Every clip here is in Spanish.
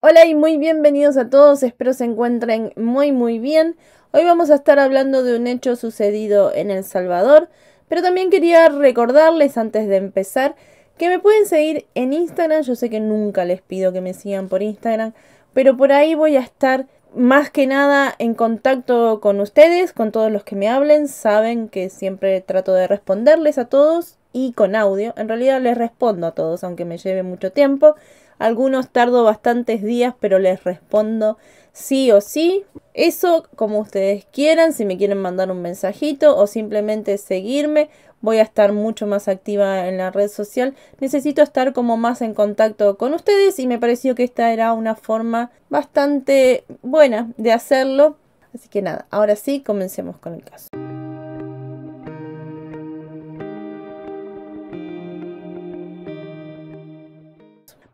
Hola y muy bienvenidos a todos, espero se encuentren muy muy bien. Hoy vamos a estar hablando de un hecho sucedido en El Salvador, pero también quería recordarles antes de empezar que me pueden seguir en Instagram, yo sé que nunca les pido que me sigan por Instagram, pero por ahí voy a estar más que nada en contacto con ustedes, con todos los que me hablen, saben que siempre trato de responderles a todos y con audio, en realidad les respondo a todos aunque me lleve mucho tiempo. Algunos tardo bastantes días, pero les respondo sí o sí. Eso como ustedes quieran, si me quieren mandar un mensajito o simplemente seguirme, voy a estar mucho más activa en la red social. Necesito estar como más en contacto con ustedes y me pareció que esta era una forma bastante buena de hacerlo. Así que nada, ahora sí, comencemos con el caso.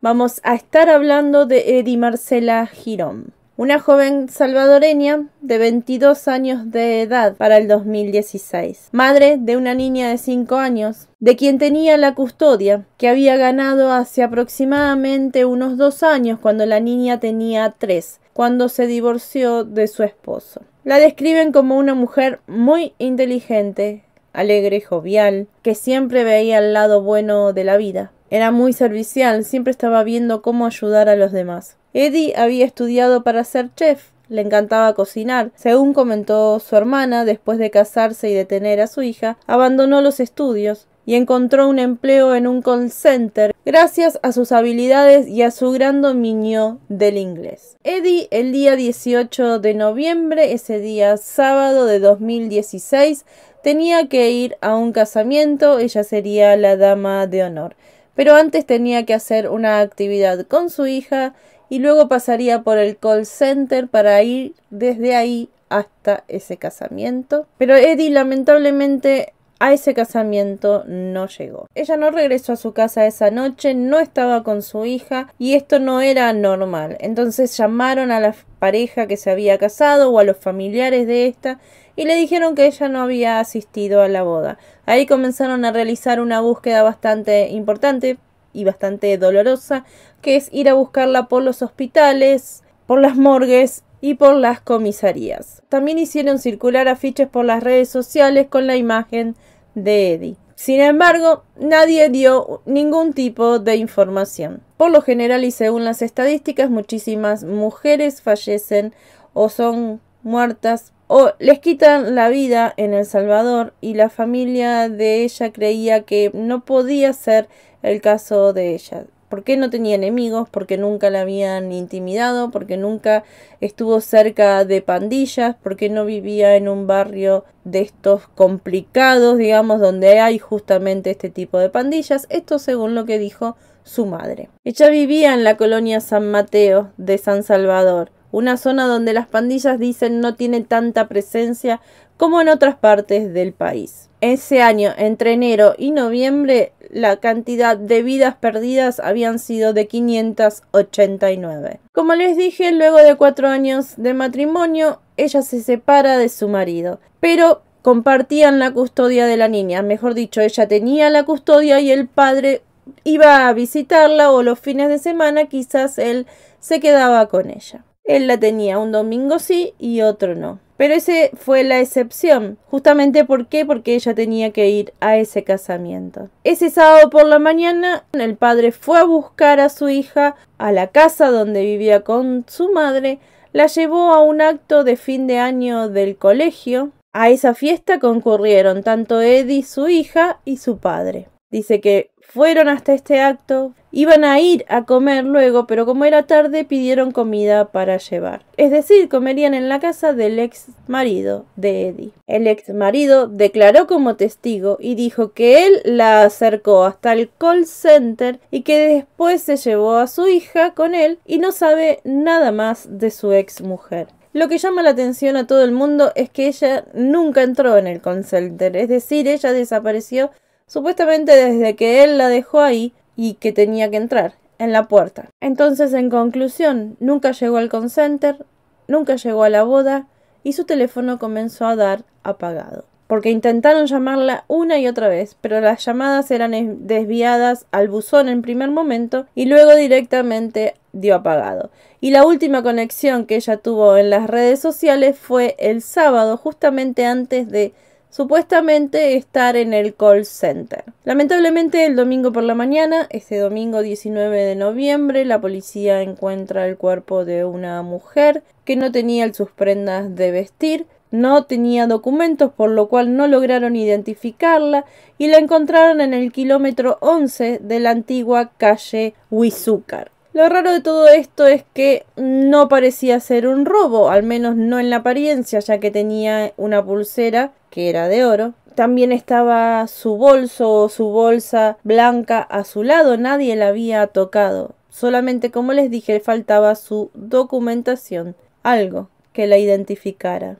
vamos a estar hablando de Edi Marcela Girón. Una joven salvadoreña de 22 años de edad para el 2016, madre de una niña de 5 años, de quien tenía la custodia, que había ganado hace aproximadamente unos 2 años cuando la niña tenía 3, cuando se divorció de su esposo. La describen como una mujer muy inteligente, alegre y jovial, que siempre veía el lado bueno de la vida era muy servicial, siempre estaba viendo cómo ayudar a los demás. Eddie había estudiado para ser chef, le encantaba cocinar. Según comentó su hermana, después de casarse y de tener a su hija, abandonó los estudios y encontró un empleo en un call center gracias a sus habilidades y a su gran dominio del inglés. Eddie, el día 18 de noviembre, ese día sábado de 2016, tenía que ir a un casamiento, ella sería la dama de honor pero antes tenía que hacer una actividad con su hija y luego pasaría por el call center para ir desde ahí hasta ese casamiento. Pero Eddie lamentablemente a ese casamiento no llegó. Ella no regresó a su casa esa noche, no estaba con su hija y esto no era normal. Entonces llamaron a la pareja que se había casado o a los familiares de esta y le dijeron que ella no había asistido a la boda. Ahí comenzaron a realizar una búsqueda bastante importante y bastante dolorosa, que es ir a buscarla por los hospitales, por las morgues y por las comisarías. También hicieron circular afiches por las redes sociales con la imagen de Eddie. Sin embargo, nadie dio ningún tipo de información. Por lo general y según las estadísticas, muchísimas mujeres fallecen o son muertas o les quitan la vida en El Salvador y la familia de ella creía que no podía ser el caso de ella. Porque no tenía enemigos? Porque nunca la habían intimidado, porque nunca estuvo cerca de pandillas, porque no vivía en un barrio de estos complicados, digamos, donde hay justamente este tipo de pandillas. Esto según lo que dijo su madre. Ella vivía en la colonia San Mateo de San Salvador, una zona donde las pandillas dicen no tiene tanta presencia como en otras partes del país. Ese año, entre enero y noviembre, la cantidad de vidas perdidas habían sido de 589. Como les dije, luego de cuatro años de matrimonio, ella se separa de su marido, pero compartían la custodia de la niña. Mejor dicho, ella tenía la custodia y el padre iba a visitarla o los fines de semana quizás él se quedaba con ella. Él la tenía un domingo sí y otro no. Pero ese fue la excepción, justamente porque ella tenía que ir a ese casamiento. Ese sábado por la mañana, el padre fue a buscar a su hija a la casa donde vivía con su madre, la llevó a un acto de fin de año del colegio. A esa fiesta concurrieron tanto Eddie, su hija, y su padre. Dice que fueron hasta este acto, iban a ir a comer luego, pero como era tarde pidieron comida para llevar. Es decir, comerían en la casa del ex marido de Eddie. El ex marido declaró como testigo y dijo que él la acercó hasta el call center y que después se llevó a su hija con él y no sabe nada más de su ex mujer. Lo que llama la atención a todo el mundo es que ella nunca entró en el call center, es decir, ella desapareció supuestamente desde que él la dejó ahí y que tenía que entrar, en la puerta. Entonces, en conclusión, nunca llegó al concenter, nunca llegó a la boda y su teléfono comenzó a dar apagado. Porque intentaron llamarla una y otra vez, pero las llamadas eran desviadas al buzón en primer momento y luego directamente dio apagado. Y la última conexión que ella tuvo en las redes sociales fue el sábado, justamente antes de supuestamente estar en el call center. Lamentablemente el domingo por la mañana, este domingo 19 de noviembre, la policía encuentra el cuerpo de una mujer que no tenía sus prendas de vestir, no tenía documentos, por lo cual no lograron identificarla y la encontraron en el kilómetro 11 de la antigua calle Huizúcar. Lo raro de todo esto es que no parecía ser un robo, al menos no en la apariencia, ya que tenía una pulsera que era de oro. También estaba su bolso o su bolsa blanca a su lado, nadie la había tocado. Solamente, como les dije, faltaba su documentación, algo que la identificara.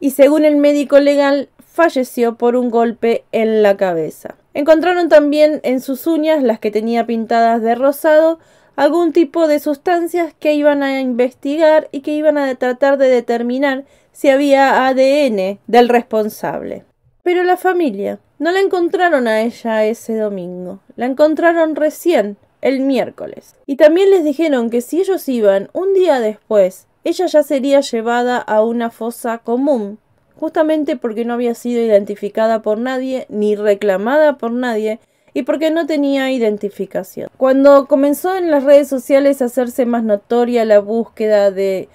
Y según el médico legal, falleció por un golpe en la cabeza. Encontraron también en sus uñas, las que tenía pintadas de rosado, algún tipo de sustancias que iban a investigar y que iban a tratar de determinar si había ADN del responsable. Pero la familia no la encontraron a ella ese domingo, la encontraron recién el miércoles. Y también les dijeron que si ellos iban un día después, ella ya sería llevada a una fosa común, justamente porque no había sido identificada por nadie ni reclamada por nadie, y porque no tenía identificación. Cuando comenzó en las redes sociales a hacerse más notoria la búsqueda de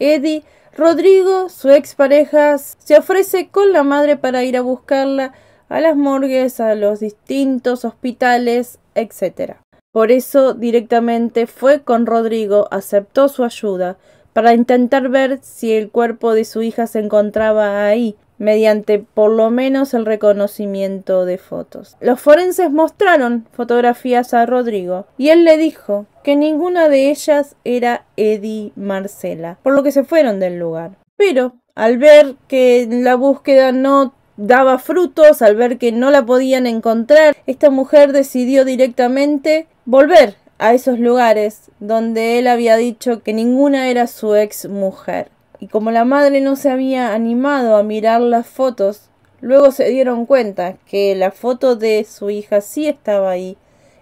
Eddie, Rodrigo, su expareja, se ofrece con la madre para ir a buscarla a las morgues, a los distintos hospitales, etc. Por eso directamente fue con Rodrigo, aceptó su ayuda para intentar ver si el cuerpo de su hija se encontraba ahí, mediante por lo menos el reconocimiento de fotos. Los forenses mostraron fotografías a Rodrigo y él le dijo que ninguna de ellas era Eddie Marcela, por lo que se fueron del lugar. Pero al ver que la búsqueda no daba frutos, al ver que no la podían encontrar, esta mujer decidió directamente volver a esos lugares donde él había dicho que ninguna era su ex mujer y como la madre no se había animado a mirar las fotos, luego se dieron cuenta que la foto de su hija sí estaba ahí,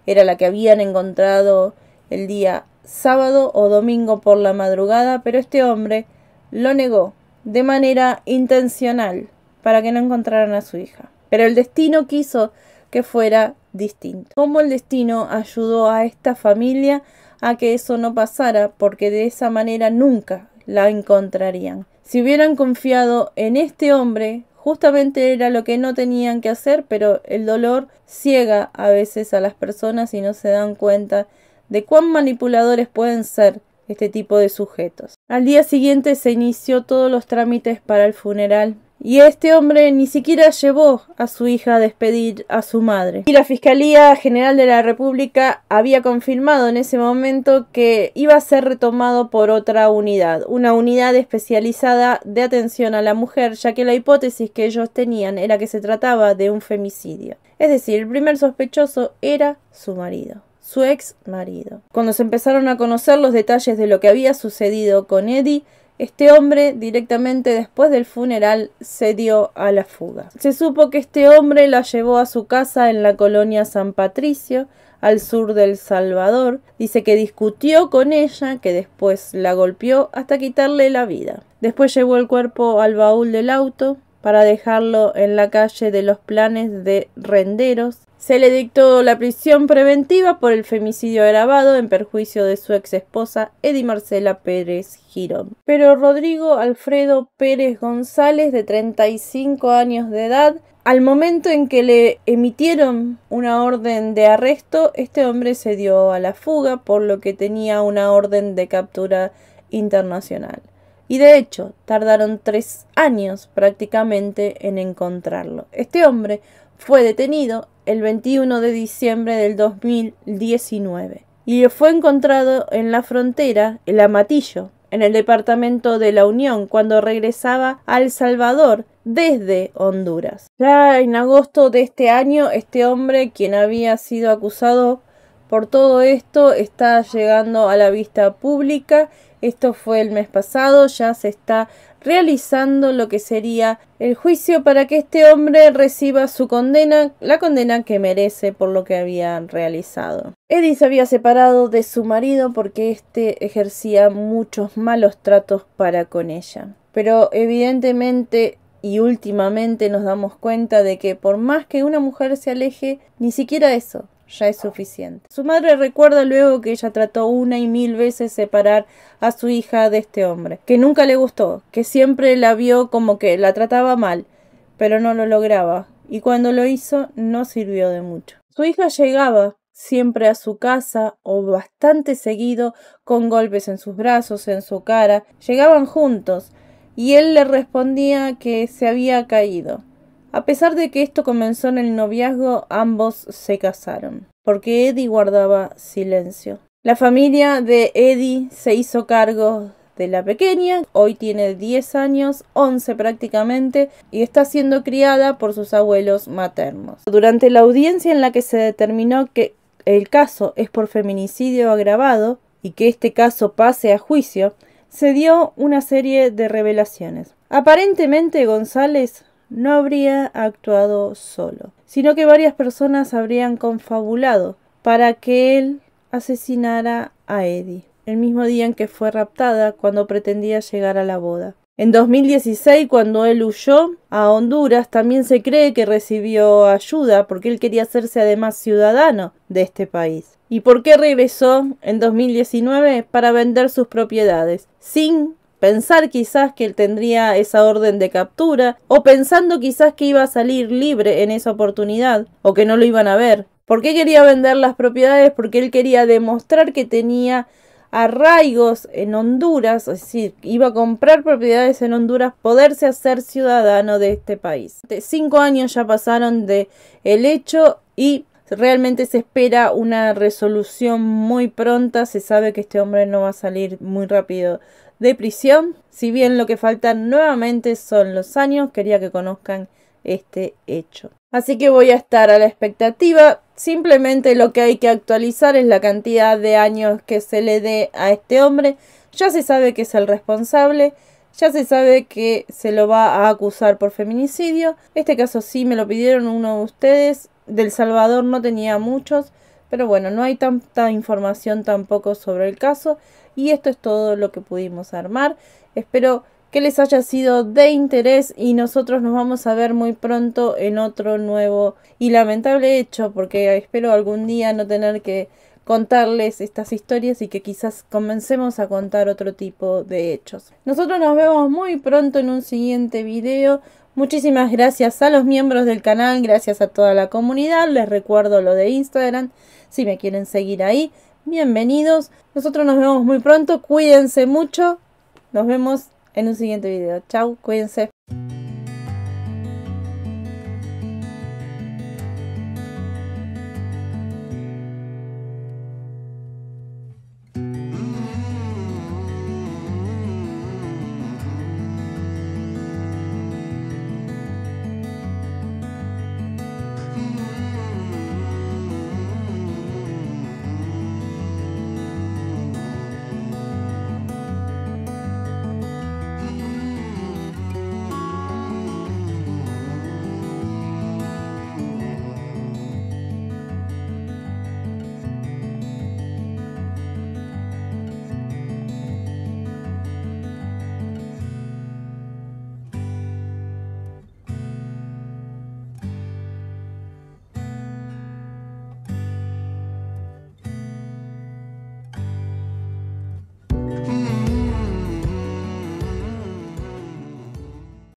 era la que habían encontrado el día sábado o domingo por la madrugada, pero este hombre lo negó de manera intencional para que no encontraran a su hija. Pero el destino quiso que fuera distinto. Cómo el destino ayudó a esta familia a que eso no pasara, porque de esa manera nunca la encontrarían. Si hubieran confiado en este hombre, justamente era lo que no tenían que hacer, pero el dolor ciega a veces a las personas y no se dan cuenta de cuán manipuladores pueden ser este tipo de sujetos. Al día siguiente se inició todos los trámites para el funeral y este hombre ni siquiera llevó a su hija a despedir a su madre. Y la Fiscalía General de la República había confirmado en ese momento que iba a ser retomado por otra unidad, una unidad especializada de atención a la mujer, ya que la hipótesis que ellos tenían era que se trataba de un femicidio. Es decir, el primer sospechoso era su marido su ex marido. Cuando se empezaron a conocer los detalles de lo que había sucedido con Eddie, este hombre directamente después del funeral se dio a la fuga. Se supo que este hombre la llevó a su casa en la colonia San Patricio, al sur del Salvador. Dice que discutió con ella, que después la golpeó hasta quitarle la vida. Después llevó el cuerpo al baúl del auto para dejarlo en la calle de los planes de renderos se le dictó la prisión preventiva por el femicidio agravado en perjuicio de su ex esposa Edy Marcela Pérez Girón. Pero Rodrigo Alfredo Pérez González, de 35 años de edad, al momento en que le emitieron una orden de arresto, este hombre se dio a la fuga, por lo que tenía una orden de captura internacional. Y de hecho, tardaron tres años prácticamente en encontrarlo. Este hombre fue detenido el 21 de diciembre del 2019 y fue encontrado en la frontera El Amatillo, en el departamento de La Unión, cuando regresaba a El Salvador desde Honduras. Ya en agosto de este año, este hombre, quien había sido acusado por todo esto está llegando a la vista pública. Esto fue el mes pasado, ya se está realizando lo que sería el juicio para que este hombre reciba su condena, la condena que merece por lo que había realizado. Eddie se había separado de su marido porque éste ejercía muchos malos tratos para con ella. Pero evidentemente y últimamente nos damos cuenta de que por más que una mujer se aleje, ni siquiera eso, ya es suficiente. Su madre recuerda luego que ella trató una y mil veces separar a su hija de este hombre, que nunca le gustó, que siempre la vio como que la trataba mal, pero no lo lograba, y cuando lo hizo no sirvió de mucho. Su hija llegaba siempre a su casa o bastante seguido con golpes en sus brazos, en su cara, llegaban juntos, y él le respondía que se había caído, a pesar de que esto comenzó en el noviazgo, ambos se casaron, porque Eddie guardaba silencio. La familia de Eddie se hizo cargo de la pequeña, hoy tiene 10 años, 11 prácticamente, y está siendo criada por sus abuelos maternos. Durante la audiencia en la que se determinó que el caso es por feminicidio agravado y que este caso pase a juicio, se dio una serie de revelaciones. Aparentemente González no habría actuado solo, sino que varias personas habrían confabulado para que él asesinara a Eddie, el mismo día en que fue raptada cuando pretendía llegar a la boda. En 2016, cuando él huyó a Honduras, también se cree que recibió ayuda porque él quería hacerse además ciudadano de este país. ¿Y por qué regresó en 2019? Para vender sus propiedades, sin pensar quizás que él tendría esa orden de captura, o pensando quizás que iba a salir libre en esa oportunidad, o que no lo iban a ver. ¿Por qué quería vender las propiedades? Porque él quería demostrar que tenía arraigos en Honduras, es decir, iba a comprar propiedades en Honduras, poderse hacer ciudadano de este país. Cinco años ya pasaron de el hecho y realmente se espera una resolución muy pronta, se sabe que este hombre no va a salir muy rápido de prisión. Si bien lo que faltan nuevamente son los años, quería que conozcan este hecho. Así que voy a estar a la expectativa. Simplemente lo que hay que actualizar es la cantidad de años que se le dé a este hombre. Ya se sabe que es el responsable. Ya se sabe que se lo va a acusar por feminicidio. Este caso sí me lo pidieron uno de ustedes. Del Salvador no tenía muchos. Pero bueno, no hay tanta información tampoco sobre el caso y esto es todo lo que pudimos armar. Espero que les haya sido de interés y nosotros nos vamos a ver muy pronto en otro nuevo y lamentable hecho porque espero algún día no tener que contarles estas historias y que quizás comencemos a contar otro tipo de hechos. Nosotros nos vemos muy pronto en un siguiente video. Muchísimas gracias a los miembros del canal, gracias a toda la comunidad. Les recuerdo lo de Instagram, si me quieren seguir ahí, bienvenidos. Nosotros nos vemos muy pronto, cuídense mucho. Nos vemos en un siguiente video. Chau, cuídense.